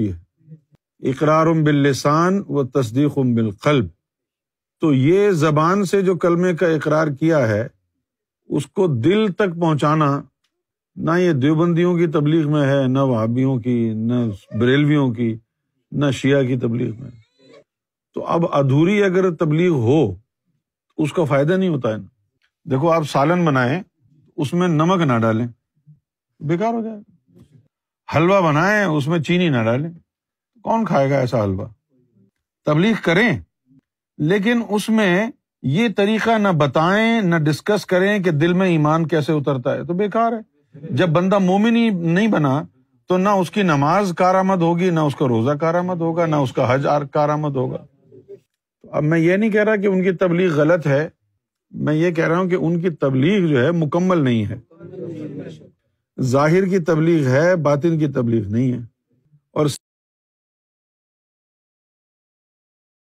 होती है इकरार बिल्लिसान व तस्दीक बिलकल्ब तो ये जबान से जो कलमे का इकरार किया है उसको दिल तक पहुंचाना ना ये देवबंदियों की तबलीग में है ना वहाबियों की न बरेलवियों की न शिया की तबलीग में तो अब अधूरी अगर तबलीग हो तो उसका फायदा नहीं होता है ना देखो आप सालन बनाएं उसमें नमक ना डालें बेकार हो जाएगा हलवा बनाएं उसमें चीनी ना डालें कौन खाएगा ऐसा हलवा तबलीग करें लेकिन उसमें ये तरीका ना बताएं ना डिस्कस करें कि दिल में ईमान कैसे उतरता है तो बेकार है जब बंदा मोमिन ही नहीं बना तो ना उसकी नमाज कारामद होगी ना उसका रोजा कारामद होगा ना उसका हज कारामद होगा तो अब मैं ये नहीं कह रहा कि उनकी तबलीग गलत है मैं ये कह रहा हूं कि उनकी तबलीग जो है मुकम्मल नहीं है जाहिर की तबलीग है बातिन की तबलीग नहीं है और